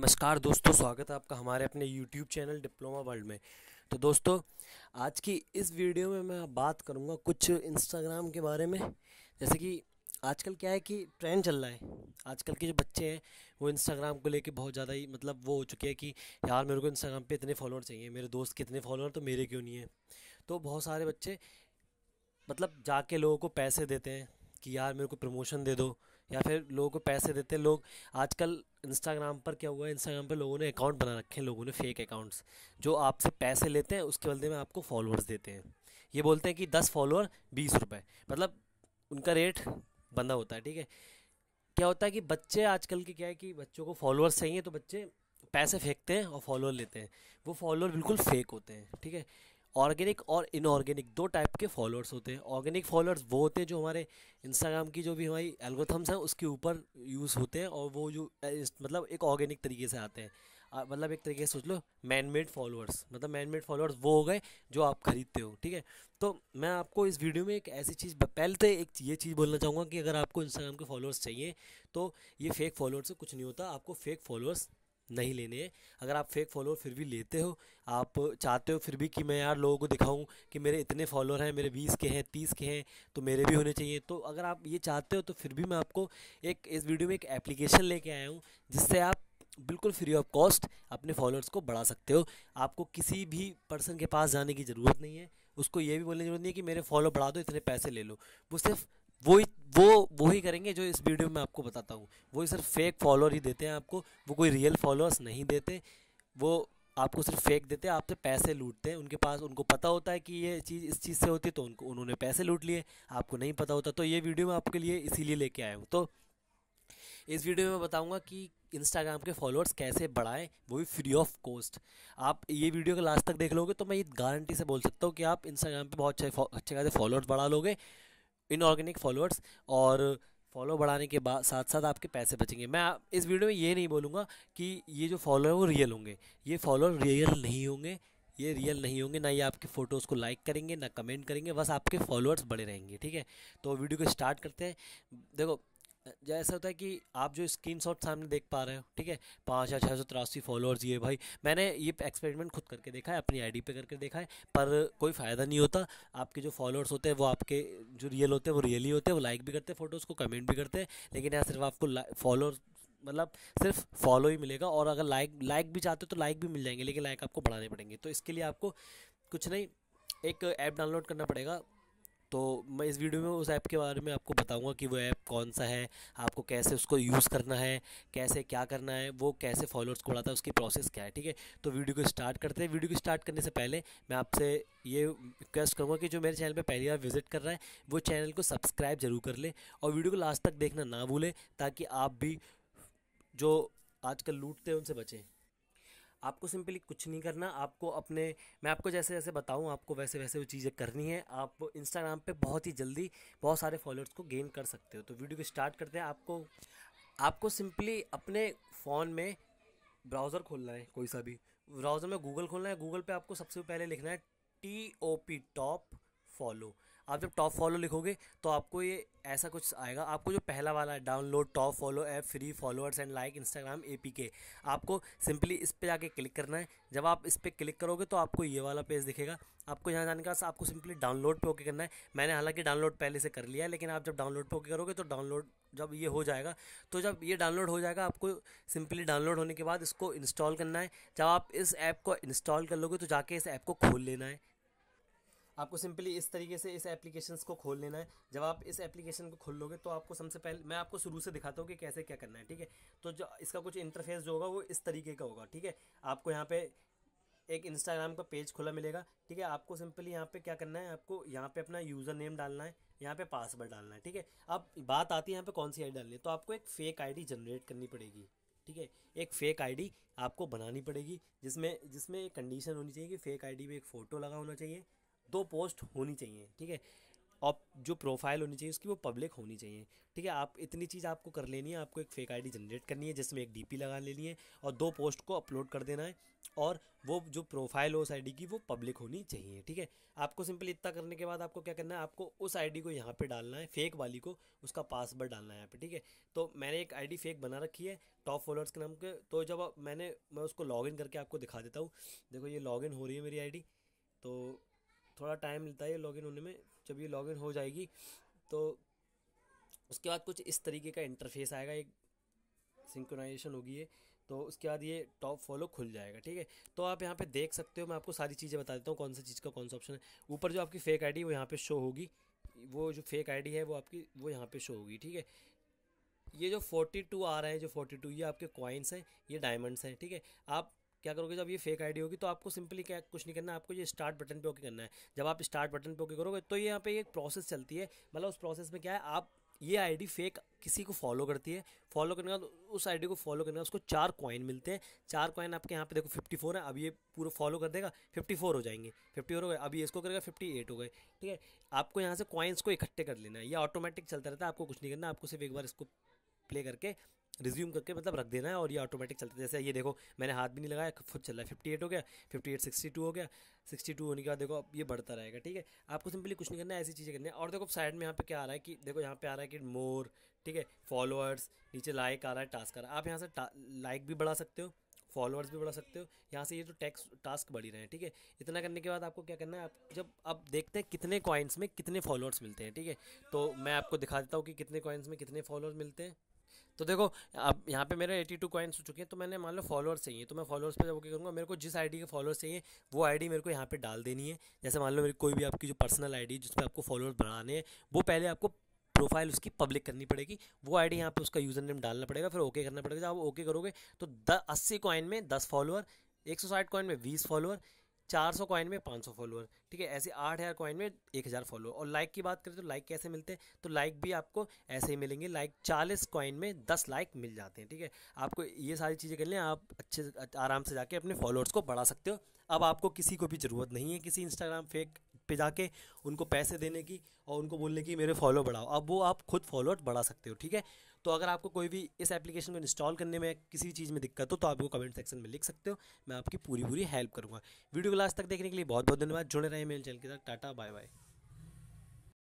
नमस्कार दोस्तों स्वागत है आपका हमारे अपने YouTube चैनल डिप्लोमा वर्ल्ड में तो दोस्तों आज की इस वीडियो में मैं बात करूंगा कुछ इंस्टाग्राम के बारे में जैसे कि आजकल क्या है कि ट्रेंड चल रहा है आजकल के जो बच्चे हैं वो इंस्टाग्राम को लेके बहुत ज़्यादा ही मतलब वो हो चुके हैं कि यार मेरे को इंस्टाग्राम पे इतने फॉलोअर चाहिए मेरे दोस्त के इतने फॉलोअर तो मेरे क्यों नहीं है तो बहुत सारे बच्चे मतलब जाके लोगों को पैसे देते हैं कि यार मेरे को प्रमोशन दे दो या फिर लोगों को पैसे देते हैं लोग आजकल इंस्टाग्राम पर क्या हुआ है इंस्टाग्राम पर लोगों ने अकाउंट बना रखे हैं लोगों ने फेक अकाउंट्स जो आपसे पैसे लेते हैं उसके बदले में आपको फॉलोअर्स देते हैं ये बोलते हैं कि दस फॉलोअर बीस रुपये मतलब उनका रेट बंदा होता है ठीक है क्या होता है कि बच्चे आजकल के क्या है कि बच्चों को फॉलोअर्स चाहिए तो बच्चे पैसे फेंकते हैं और फॉलोअर लेते हैं वो फॉलोअर बिल्कुल फेक होते हैं ठीक है ऑर्गेनिक और इनऑर्गेनिक दो टाइप के फॉलोअर्स होते हैं ऑर्गेनिक फॉलोअर्स वो होते हैं जो हमारे इंस्टाग्राम की जो भी हमारी एल्गोथम्स हैं उसके ऊपर यूज़ होते हैं और वो जो मतलब एक ऑर्गेनिक तरीके से आते हैं मतलब एक तरीके से सोच लो मैन मेड फॉलोअर्स मतलब मैन मेड फॉलोअर्स वो हो गए जो आप खरीदते हो ठीक है तो मैं आपको इस वीडियो में एक ऐसी चीज़ पहले तो एक ये चीज़ बोलना चाहूँगा कि अगर आपको इंस्टाग्राम के फॉलोअर्स चाहिए तो ये फेक फॉलोअर्स से कुछ नहीं होता आपको फेक फॉलोअर्स नहीं लेने अगर आप फेक फॉलोअर फिर भी लेते हो आप चाहते हो फिर भी कि मैं यार लोगों को दिखाऊं कि मेरे इतने फॉलोअर हैं मेरे बीस के हैं तीस के हैं तो मेरे भी होने चाहिए तो अगर आप ये चाहते हो तो फिर भी मैं आपको एक इस वीडियो में एक एप्लीकेशन लेके आया हूँ जिससे आप बिल्कुल फ्री ऑफ कॉस्ट अपने फॉलोअर्स को बढ़ा सकते हो आपको किसी भी पर्सन के पास जाने की ज़रूरत नहीं है उसको ये भी बोलने की ज़रूरत नहीं है कि मेरे फॉलो बढ़ा दो इतने पैसे ले लो वो सिर्फ वो वो वो ही करेंगे जो इस वीडियो में आपको बताता हूँ वो सिर्फ फेक फॉलोअर ही देते हैं आपको वो कोई रियल फॉलोअर्स नहीं देते वो आपको सिर्फ फेक देते हैं आपसे पैसे लूटते हैं उनके पास उनको पता होता है कि ये चीज़ इस चीज़ से होती है तो उनको उन्होंने पैसे लूट लिए आपको नहीं पता होता तो ये वीडियो मैं आपके लिए इसीलिए लेके आया हूँ तो इस वीडियो में बताऊँगा कि इंस्टाग्राम के फॉलोअर्स कैसे बढ़ाएं वो भी फ्री ऑफ कॉस्ट आप ये वीडियो के लास्ट तक देख लोगे तो मैं ये गारंटी से बोल सकता हूँ कि आप इंस्टाग्राम पे बहुत अच्छे अच्छे खासे फॉलोअर्स बढ़ा लोगे इनऑर्गेनिक फॉलोअर्स और फॉलो बढ़ाने के बाद साथ साथ आपके पैसे बचेंगे मैं इस वीडियो में ये नहीं बोलूँगा कि ये जो फॉलोअर वो रियल होंगे ये फॉलोअर रियल नहीं होंगे ये रियल नहीं होंगे ना ये आपके फ़ोटोज़ को लाइक करेंगे ना कमेंट करेंगे बस आपके फॉलोअर्स बड़े रहेंगे ठीक है तो वीडियो को स्टार्ट करते हैं देखो जैसा होता है कि आप जो स्क्रीन शॉट सामने देख पा रहे हो ठीक है पाँच या छः सौ तिरासी फॉलोअर्स ये भाई मैंने ये एक्सपेरिमेंट खुद करके देखा है अपनी आईडी पे करके देखा है पर कोई फ़ायदा नहीं होता आपके जो फॉलोअर्स होते हैं वो आपके जो रियल होते हैं वो रियल ही होते हैं वो लाइक भी करते हैं फ़ोटोज़ को कमेंट भी करते हैं लेकिन यहाँ सिर्फ आपको फॉलोअर मतलब सिर्फ फॉलो ही मिलेगा और अगर लाइक लाइक भी चाहते हो तो लाइक भी मिल जाएंगे लेकिन लाइक आपको बढ़ाने पड़ेंगे तो इसके लिए आपको कुछ नहीं एक ऐप डाउनलोड करना पड़ेगा तो मैं इस वीडियो में उस ऐप के बारे में आपको बताऊंगा कि वो ऐप कौन सा है आपको कैसे उसको यूज़ करना है कैसे क्या करना है वो कैसे फॉलोअर्स को बढ़ाता है उसकी प्रोसेस क्या है ठीक है तो वीडियो को स्टार्ट करते हैं वीडियो को स्टार्ट करने से पहले मैं आपसे ये रिक्वेस्ट करूँगा कि जो मेरे चैनल पर पहली बार विजिट कर रहा है वो चैनल को सब्सक्राइब जरूर कर ले और वीडियो को लास्ट तक देखना ना भूलें ताकि आप भी जो आजकल लूटते हैं उनसे बचें आपको सिंपली कुछ नहीं करना आपको अपने मैं आपको जैसे जैसे बताऊँ आपको वैसे वैसे वो चीज़ें करनी है आप इंस्टाग्राम पर बहुत ही जल्दी बहुत सारे फॉलोअर्स को गेन कर सकते हो तो वीडियो को स्टार्ट करते हैं आपको आपको सिंपली अपने फ़ोन में ब्राउज़र खोलना है कोई सा भी ब्राउज़र में गूगल खोलना है गूगल पे आपको सबसे पहले लिखना है T O P top follow आप जब टॉप फॉलो लिखोगे तो आपको ये ऐसा कुछ आएगा आपको जो पहला वाला है download top follow app free followers and like Instagram A P K आपको सिंपली इस पर जाके क्लिक करना है जब आप इस पर क्लिक करोगे तो आपको ये वाला पेज दिखेगा आपको यहाँ जाने का आपको सिंपली डाउनलोड पे ओके करना है मैंने हालांकि डाउनलोड पहले से कर लिया है लेकिन आप जब डाउनलोड पे ओके करोगे तो डाउनलोड जब ये हो जाएगा तो जब ये डाउनलोड हो जाएगा आपको सिंपली डाउनलोड होने के बाद इसको इंस्टॉल करना है जब आप इस ऐप को इंस्टॉल कर लोगे तो जाके इस ऐप को खोल लेना है आपको सिंपली इस तरीके से इस एप्लीकेशन को खोल लेना है जब आप इस एप्लीकेशन को खोल लोगे तो आपको सबसे पहले मैं आपको शुरू से दिखाता हूँ कि कैसे क्या करना है ठीक है तो जो इसका कुछ इंटरफेस जो होगा वो इस तरीके का होगा ठीक है आपको यहाँ पे एक इंस्टाग्राम का पेज खुला मिलेगा ठीक है आपको सिंपली यहाँ पे क्या करना है आपको यहाँ पे अपना यूज़र नेम डालना है यहाँ पे पासवर्ड डालना है ठीक है अब बात आती है यहाँ पे कौन सी आईडी डालनी है तो आपको एक फेक आईडी जनरेट करनी पड़ेगी ठीक है एक फेक आईडी आपको बनानी पड़ेगी जिसमें जिसमें एक कंडीशन होनी चाहिए कि फेक आईडी में एक फ़ोटो लगा होना चाहिए दो पोस्ट होनी चाहिए ठीक है और जो प्रोफाइल होनी चाहिए उसकी वो पब्लिक होनी चाहिए ठीक है आप इतनी चीज़ आपको कर लेनी है आपको एक फेक आईडी जनरेट करनी है जिसमें एक डीपी लगा लेनी है और दो पोस्ट को अपलोड कर देना है और वो जो प्रोफाइल हो उस आईडी की वो पब्लिक होनी चाहिए ठीक है आपको सिंपल इतना करने के बाद आपको क्या करना है आपको उस आईडी को यहाँ पे डालना है फेक वाली को उसका पासवर्ड डालना है यहाँ पे ठीक है तो मैंने एक आईडी फेक बना रखी है टॉप फॉलोअर्स के नाम के तो जब मैंने मैं उसको लॉगिन करके आपको दिखा देता हूँ देखो ये लॉगिन हो रही है मेरी आई तो थोड़ा टाइम लेता है लॉगिन होने में जब ये लॉगिन हो जाएगी तो उसके बाद कुछ इस तरीके का इंटरफेस आएगा एक सिंक्रोनाइजेशन होगी ये तो उसके बाद ये टॉप फॉलो खुल जाएगा ठीक है तो आप यहाँ पे देख सकते हो मैं आपको सारी चीज़ें बता देता हूँ कौन सा चीज़ का कौन सा ऑप्शन है ऊपर जो आपकी फेक आईडी वो यहाँ पे शो होगी वो जो फेक आईडी है वो आपकी वो यहाँ पे शो होगी ठीक है ये जो 42 आ रहे हैं जो 42 ये आपके कॉइन्स हैं ये डायमंड्स हैं ठीक है आप क्या करोगे जब ये फेक आईडी होगी तो आपको सिंपली क्या कुछ नहीं करना है आपको ये स्टार्ट बटन पे ओके करना है जब आप स्टार्ट बटन पे ओके करोगे तो यहाँ पे एक प्रोसेस चलती है मतलब उस प्रोसेस में क्या है आप ये आईडी फेक किसी को फॉलो करती है फॉलो करने के बाद उस आईडी को फॉलो करने का उसको चार कॉइन मिलते हैं चार कॉइन आपके यहाँ पे देखो फिफ्टी फोर है अब ये पूरा फॉलो कर देगा फिफ्टी फोर हो जाएंगे फिफ्टी फोर हो गए अभी इसको करेगा फिफ्टी एट हो गए ठीक है आपको यहाँ से कॉइन्स को इकट्ठे कर लेना है ये ऑटोमेटिक चलता रहता है आपको कुछ नहीं करना आपको सिर्फ एक बार इसको प्ले करके रिज्यूम करके मतलब रख देना है और ये ऑटोमेटिक चलता है जैसे ये देखो मैंने हाथ भी नहीं लगाया खुद चल रहा है फिफ्टी एट हो गया फिफ्टी एट सिक्सटी टू हो गया सिक्सटी टू होने के बाद देखो अब ये बढ़ता रहेगा ठीक है आपको सिंपली कुछ नहीं करना है ऐसी चीज़ें करनी है और देखो साइड में यहाँ पे क्या आ रहा है कि देखो यहाँ पे आ रहा है कि मोर ठीक है फॉलोअर्स नीचे लाइक आ रहा है टास्क आ रहा है आप यहाँ से लाइक भी बढ़ा सकते हो फॉलोअर्स भी बढ़ा सकते हो यहाँ से ये तो टैक्स टास्क बढ़ी रहे हैं ठीक है इतना करने के बाद आपको क्या करना है आप जब आप देखते हैं कितने कॉइन्स में कितने फॉलोअर्स मिलते हैं ठीक है तो मैं आपको दिखा देता हूँ कि कितने कॉइन्स में कितने फॉलोअर्स मिलते हैं तो देखो अब यहाँ पे मेरे 82 कॉइन्स हो चुके हैं तो मैंने मान लो फॉलोअर्स चाहिए तो मैं फॉलोअर्स पे जाकर करूँगा मेरे को जिस आईडी के फॉलोअर्स चाहिए वो आईडी मेरे को यहाँ पे डाल देनी है जैसे मान लो मेरी कोई भी आपकी जो पर्सनल आईडी जिस पर आपको फॉलोअर्स बढ़ाने हैं वो पहले आपको प्रोफाइल उसकी पब्लिक करनी पड़ेगी वो आईडी यहाँ पे उसका यूज़र नेम डालना पड़ेगा फिर ओके करना पड़ेगा जब आप ओके करोगे तो द अस्सी कॉइन में दस फॉलोअर एक सौ साठ कॉइन में बीस फॉलोअर चार सौ कॉइन में पाँच सौ फॉलोअर ठीक है ऐसे आठ हज़ार कॉइन में एक हज़ार फॉलोअर और लाइक की बात करें तो लाइक कैसे मिलते हैं तो लाइक भी आपको ऐसे ही मिलेंगे लाइक चालीस कॉइन में दस लाइक मिल जाते हैं ठीक है आपको ये सारी चीज़ें कर लें आप अच्छे आराम से जाके अपने फॉलोअर्स को बढ़ा सकते हो अब आपको किसी को भी ज़रूरत नहीं है किसी इंस्टाग्राम फेक पे जाके उनको पैसे देने की और उनको बोलने की मेरे फॉलो बढ़ाओ अब वो आप खुद फॉलोअर्स बढ़ा सकते हो ठीक है तो अगर आपको कोई भी इस एप्लीकेशन को इंस्टॉल करने में किसी चीज़ में दिक्कत हो तो आप वो कमेंट सेक्शन में लिख सकते हो मैं आपकी पूरी पूरी हेल्प करूँगा वीडियो को लास्ट तक देखने के लिए बहुत बहुत धन्यवाद जुड़े रहे मेरे चैनल के साथ टाटा बाय बाय